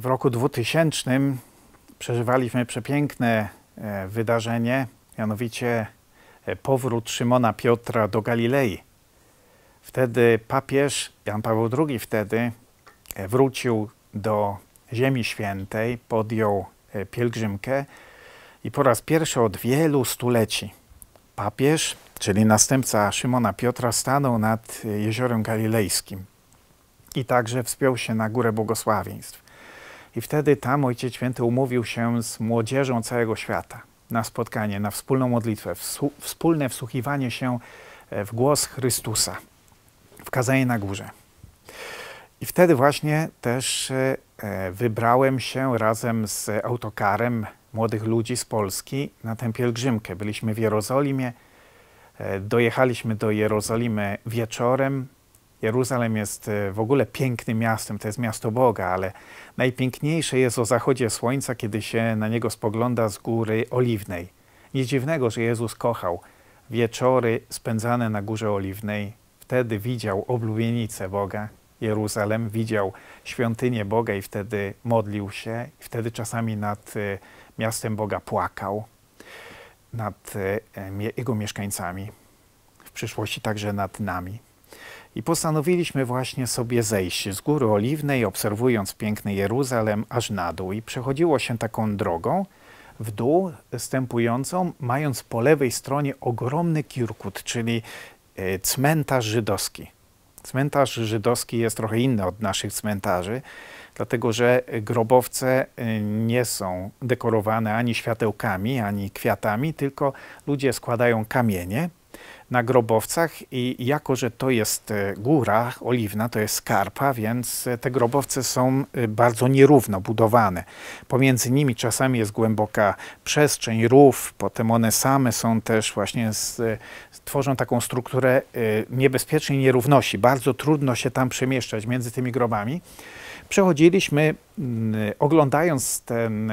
W roku 2000 przeżywaliśmy przepiękne e, wydarzenie, mianowicie e, powrót Szymona Piotra do Galilei. Wtedy papież Jan Paweł II wtedy e, wrócił do Ziemi Świętej, podjął pielgrzymkę i po raz pierwszy od wielu stuleci papież, czyli następca Szymona Piotra, stanął nad jeziorem galilejskim i także wspiął się na Górę Błogosławieństw. I wtedy tam Ojciec Święty umówił się z młodzieżą całego świata na spotkanie, na wspólną modlitwę, wspólne wsłuchiwanie się e, w głos Chrystusa w kazanie na górze. I wtedy właśnie też e, e, wybrałem się razem z autokarem młodych ludzi z Polski na tę pielgrzymkę. Byliśmy w Jerozolimie, dojechaliśmy do Jerozolimy wieczorem, Jeruzalem jest e, w ogóle pięknym miastem, to jest miasto Boga, ale najpiękniejsze jest o zachodzie słońca, kiedy się na niego spogląda z góry oliwnej. Nic dziwnego, że Jezus kochał wieczory spędzane na górze oliwnej. Wtedy widział oblubienicę Boga, Jeruzalem, widział świątynię Boga i wtedy modlił się, wtedy czasami nad e, miastem Boga płakał, nad e, jego mieszkańcami, w przyszłości także nad nami. I postanowiliśmy właśnie sobie zejść z Góry Oliwnej, obserwując piękny Jeruzalem, aż na dół. I przechodziło się taką drogą w dół stępującą, mając po lewej stronie ogromny kirkut, czyli e, cmentarz żydowski. Cmentarz żydowski jest trochę inny od naszych cmentarzy, dlatego że grobowce e, nie są dekorowane ani światełkami, ani kwiatami, tylko ludzie składają kamienie na grobowcach i jako, że to jest e, góra oliwna, to jest skarpa, więc e, te grobowce są e, bardzo nierówno budowane. Pomiędzy nimi czasami jest głęboka przestrzeń, rów, potem one same są też właśnie, z, tworzą taką strukturę niebezpiecznej nierówności. Bardzo trudno się tam przemieszczać między tymi grobami przechodziliśmy oglądając ten,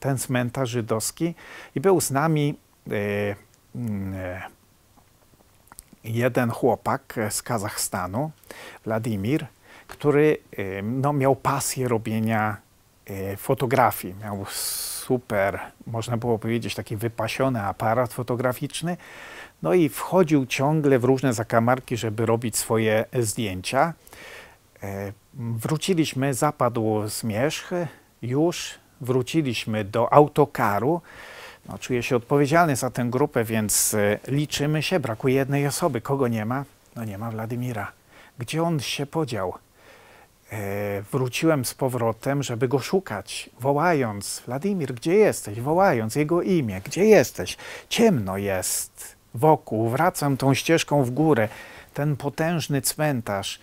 ten cmentarz żydowski i był z nami jeden chłopak e, z Kazachstanu, Wladimir, który e, no, miał pasję robienia e, fotografii. Miał super, można było powiedzieć, taki wypasiony aparat fotograficzny. No i wchodził ciągle w różne zakamarki, żeby robić swoje zdjęcia. Wróciliśmy, zapadł zmierzch, już wróciliśmy do autokaru no, czuje się odpowiedzialny za tę grupę, więc e, liczymy się, brakuje jednej osoby. Kogo nie ma? No nie ma Władimira. Gdzie on się podział? E, wróciłem z powrotem, żeby go szukać, wołając: Władimir, gdzie jesteś? Wołając jego imię, gdzie jesteś? Ciemno jest wokół, wracam tą ścieżką w górę, ten potężny cmentarz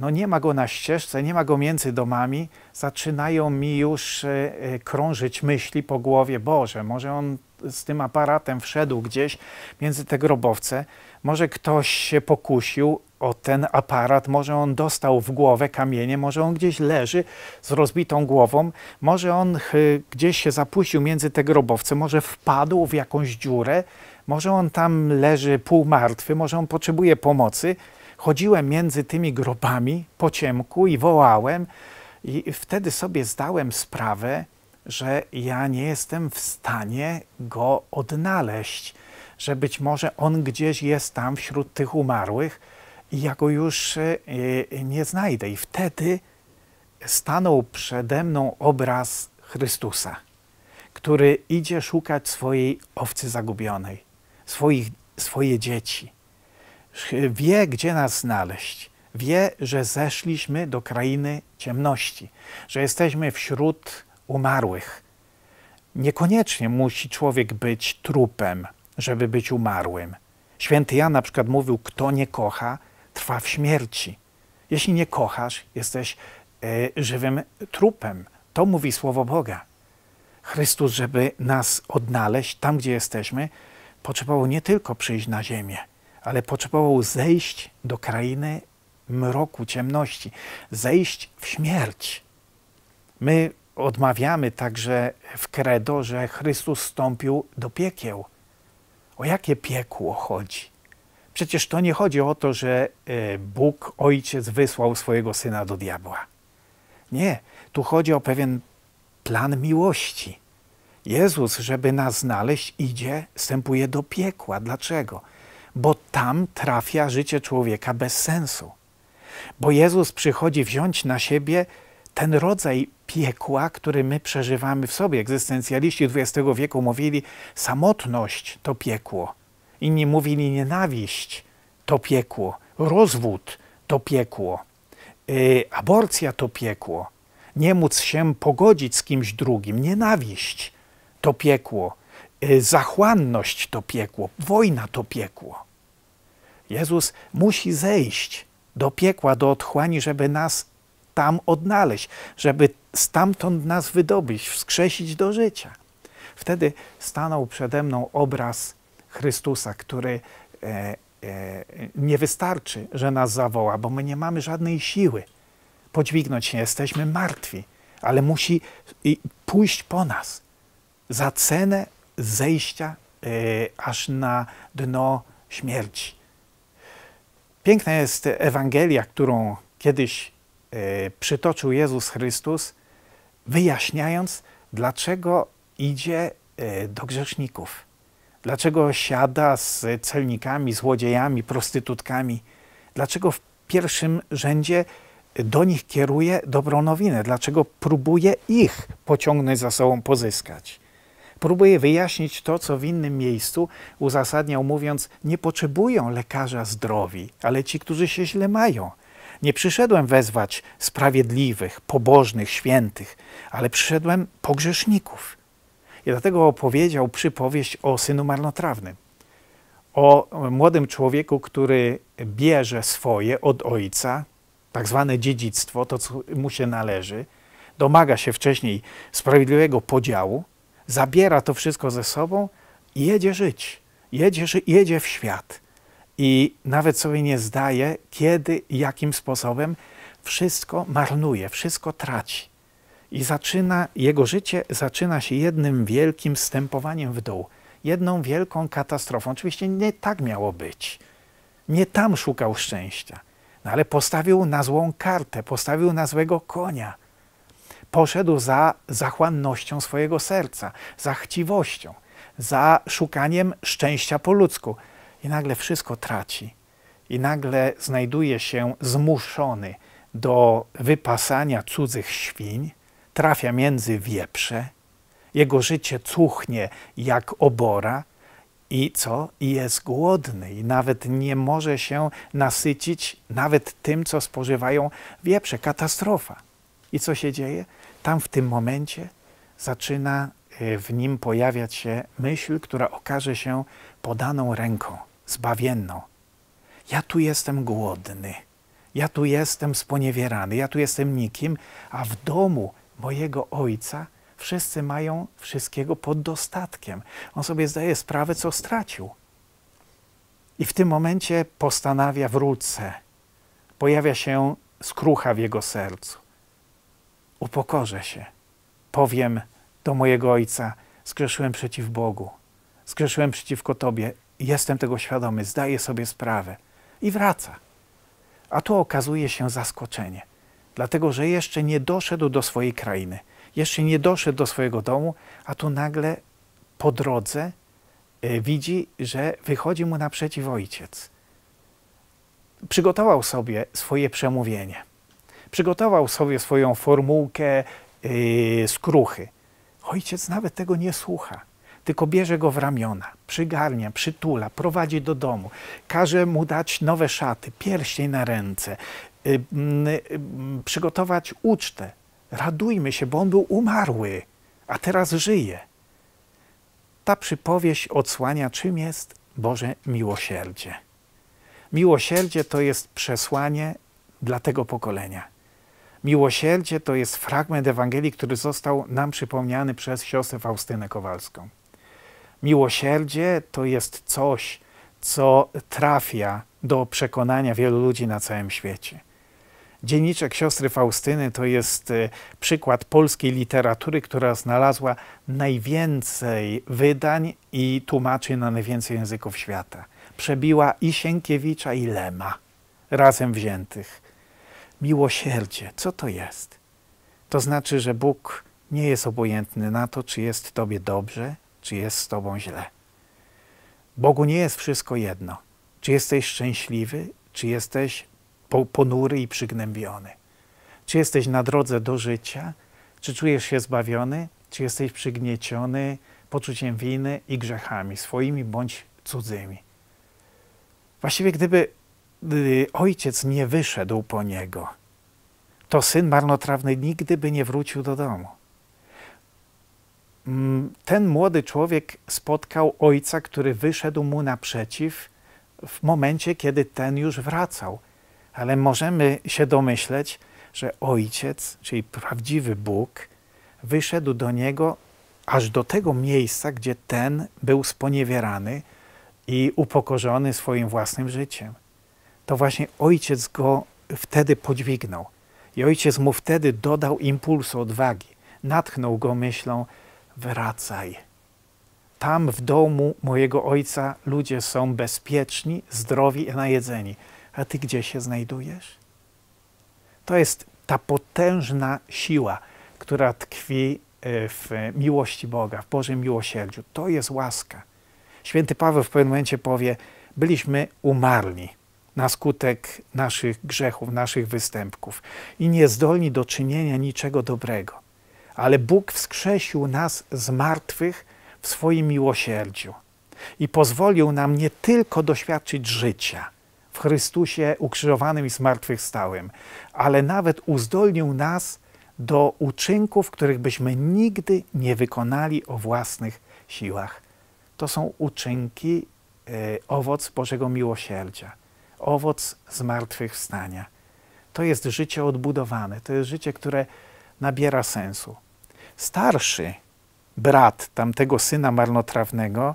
no nie ma go na ścieżce, nie ma go między domami, zaczynają mi już e, e, krążyć myśli po głowie, Boże, może on z tym aparatem wszedł gdzieś między te grobowce, może ktoś się pokusił o ten aparat, może on dostał w głowę kamienie, może on gdzieś leży z rozbitą głową, może on gdzieś się zapuścił między te grobowce, może wpadł w jakąś dziurę, może on tam leży półmartwy, może on potrzebuje pomocy. Chodziłem między tymi grobami po ciemku i wołałem, i wtedy sobie zdałem sprawę, że ja nie jestem w stanie go odnaleźć, że być może on gdzieś jest tam wśród tych umarłych i ja go już e, nie znajdę. I wtedy stanął przede mną obraz Chrystusa, który idzie szukać swojej owcy zagubionej, swoich, swoje dzieci wie, gdzie nas znaleźć. Wie, że zeszliśmy do krainy ciemności, że jesteśmy wśród umarłych. Niekoniecznie musi człowiek być trupem, żeby być umarłym. Święty Jan na przykład mówił, kto nie kocha, trwa w śmierci. Jeśli nie kochasz, jesteś y, żywym trupem. To mówi Słowo Boga. Chrystus, żeby nas odnaleźć tam, gdzie jesteśmy, potrzebował nie tylko przyjść na ziemię, ale potrzebował zejść do krainy mroku, ciemności, zejść w śmierć. My odmawiamy także w credo, że Chrystus wstąpił do piekieł. O jakie piekło chodzi? Przecież to nie chodzi o to, że e, Bóg, Ojciec wysłał swojego Syna do diabła. Nie, tu chodzi o pewien plan miłości. Jezus, żeby nas znaleźć, idzie, wstępuje do piekła. Dlaczego? bo tam trafia życie człowieka bez sensu. Bo Jezus przychodzi wziąć na siebie ten rodzaj piekła, który my przeżywamy w sobie. Egzystencjaliści XX wieku mówili, samotność to piekło. Inni mówili, nienawiść to piekło, rozwód to piekło, yy, aborcja to piekło, nie móc się pogodzić z kimś drugim, nienawiść to piekło, yy, zachłanność to piekło, wojna to piekło. Jezus musi zejść do piekła, do otchłani, żeby nas tam odnaleźć, żeby stamtąd nas wydobyć, wskrzesić do życia. Wtedy stanął przede mną obraz Chrystusa, który e, e, nie wystarczy, że nas zawoła, bo my nie mamy żadnej siły podźwignąć się, jesteśmy martwi, ale musi pójść po nas za cenę zejścia e, aż na dno śmierci. Piękna jest Ewangelia, którą kiedyś e, przytoczył Jezus Chrystus, wyjaśniając, dlaczego idzie e, do grzeszników, dlaczego siada z celnikami, złodziejami, prostytutkami, dlaczego w pierwszym rzędzie do nich kieruje dobrą nowinę, dlaczego próbuje ich pociągnąć za sobą, pozyskać. Próbuje wyjaśnić to, co w innym miejscu uzasadniał, mówiąc: Nie potrzebują lekarza zdrowi, ale ci, którzy się źle mają. Nie przyszedłem wezwać sprawiedliwych, pobożnych, świętych, ale przyszedłem pogrzeszników. I dlatego opowiedział przypowieść o synu marnotrawnym, o młodym człowieku, który bierze swoje od ojca, tak zwane dziedzictwo, to co mu się należy, domaga się wcześniej sprawiedliwego podziału, zabiera to wszystko ze sobą i jedzie żyć. Jedzie, jedzie w świat. I nawet sobie nie zdaje, kiedy i jakim sposobem wszystko marnuje, wszystko traci. I zaczyna, jego życie zaczyna się jednym wielkim stępowaniem w dół, jedną wielką katastrofą. Oczywiście nie tak miało być. Nie tam szukał szczęścia, no ale postawił na złą kartę, postawił na złego konia. Poszedł za zachłannością swojego serca, za chciwością, za szukaniem szczęścia po ludzku. I nagle wszystko traci. I nagle znajduje się zmuszony do wypasania cudzych świń, trafia między wieprze, jego życie cuchnie jak obora i co? I jest głodny i nawet nie może się nasycić nawet tym, co spożywają wieprze. Katastrofa. I co się dzieje? Tam w tym momencie zaczyna y, w nim pojawiać się myśl, która okaże się podaną ręką, zbawienną. Ja tu jestem głodny, ja tu jestem sponiewierany, ja tu jestem nikim, a w domu mojego ojca wszyscy mają wszystkiego pod dostatkiem. On sobie zdaje sprawę, co stracił. I w tym momencie postanawia wrócę. Pojawia się skrucha w jego sercu upokorzę się. Powiem do mojego ojca: Skrzeszyłem przeciw Bogu, skrzeszyłem przeciwko Tobie, jestem tego świadomy, zdaję sobie sprawę. I wraca. A tu okazuje się zaskoczenie, dlatego że jeszcze nie doszedł do swojej krainy, jeszcze nie doszedł do swojego domu, a tu nagle po drodze e, widzi, że wychodzi mu naprzeciw ojciec. Przygotował sobie swoje przemówienie. Przygotował sobie swoją formułkę yy, skruchy. Ojciec nawet tego nie słucha, tylko bierze go w ramiona, przygarnia, przytula, prowadzi do domu, każe mu dać nowe szaty, pierścień na ręce, yy, yy, przygotować ucztę. Radujmy się, bo on był umarły, a teraz żyje. Ta przypowieść odsłania, czym jest Boże miłosierdzie. Miłosierdzie to jest przesłanie dla tego pokolenia. Miłosierdzie to jest fragment Ewangelii, który został nam przypomniany przez siostrę Faustynę Kowalską. Miłosierdzie to jest coś, co trafia do przekonania wielu ludzi na całym świecie. Dzienniczek siostry Faustyny to jest e, przykład polskiej literatury, która znalazła najwięcej wydań i tłumaczy na najwięcej języków świata. Przebiła i Sienkiewicza, i Lema razem wziętych miłosierdzie. Co to jest? To znaczy, że Bóg nie jest obojętny na to, czy jest Tobie dobrze, czy jest z Tobą źle. Bogu nie jest wszystko jedno. Czy jesteś szczęśliwy, czy jesteś ponury i przygnębiony. Czy jesteś na drodze do życia, czy czujesz się zbawiony, czy jesteś przygnieciony poczuciem winy i grzechami swoimi bądź cudzymi. Właściwie gdyby ojciec nie wyszedł po niego, to syn marnotrawny nigdy by nie wrócił do domu. Mm, ten młody człowiek spotkał ojca, który wyszedł mu naprzeciw w momencie, kiedy ten już wracał. Ale możemy się domyśleć, że ojciec, czyli prawdziwy Bóg, wyszedł do niego aż do tego miejsca, gdzie ten był sponiewierany i upokorzony swoim własnym życiem to właśnie ojciec go wtedy podźwignął. I ojciec mu wtedy dodał impulsu odwagi. Natchnął go myślą: wracaj. Tam w domu mojego ojca ludzie są bezpieczni, zdrowi i najedzeni. A ty gdzie się znajdujesz? To jest ta potężna siła, która tkwi e, w miłości Boga, w Bożym miłosierdziu. To jest łaska. Święty Paweł w pewnym momencie powie: Byliśmy umarli na skutek naszych grzechów, naszych występków i niezdolni do czynienia niczego dobrego. Ale Bóg wskrzesił nas z martwych w swoim miłosierdziu i pozwolił nam nie tylko doświadczyć życia w Chrystusie ukrzyżowanym i zmartwychwstałym, ale nawet uzdolnił nas do uczynków, których byśmy nigdy nie wykonali o własnych siłach. To są uczynki, e, owoc Bożego miłosierdzia owoc zmartwychwstania. To jest życie odbudowane, to jest życie, które nabiera sensu. Starszy brat tamtego syna marnotrawnego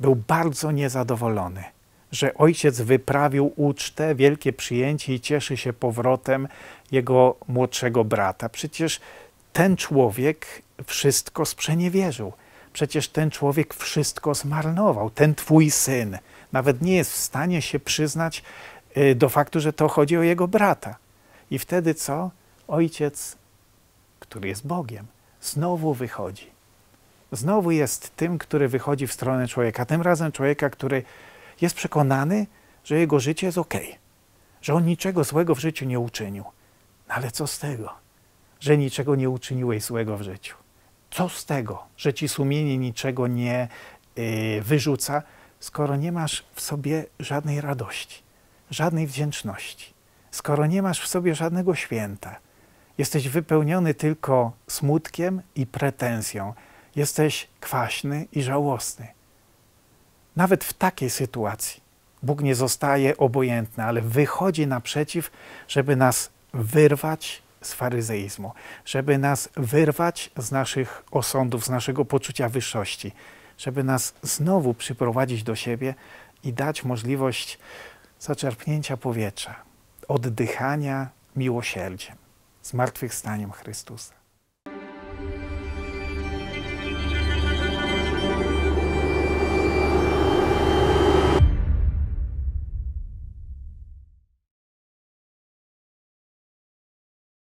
był bardzo niezadowolony, że ojciec wyprawił ucztę, wielkie przyjęcie i cieszy się powrotem jego młodszego brata. Przecież ten człowiek wszystko sprzeniewierzył. Przecież ten człowiek wszystko zmarnował, ten twój syn nawet nie jest w stanie się przyznać y, do faktu, że to chodzi o jego brata. I wtedy co? Ojciec, który jest Bogiem, znowu wychodzi. Znowu jest tym, który wychodzi w stronę człowieka. Tym razem człowieka, który jest przekonany, że jego życie jest ok, że on niczego złego w życiu nie uczynił. No ale co z tego, że niczego nie uczyniłeś złego w życiu? Co z tego, że ci sumienie niczego nie yy, wyrzuca, skoro nie masz w sobie żadnej radości, żadnej wdzięczności, skoro nie masz w sobie żadnego święta, jesteś wypełniony tylko smutkiem i pretensją, jesteś kwaśny i żałosny. Nawet w takiej sytuacji Bóg nie zostaje obojętny, ale wychodzi naprzeciw, żeby nas wyrwać z faryzeizmu, żeby nas wyrwać z naszych osądów, z naszego poczucia wyższości żeby nas znowu przyprowadzić do siebie i dać możliwość zaczerpnięcia powietrza, oddychania miłosierdziem, zmartwychwstaniem Chrystusa.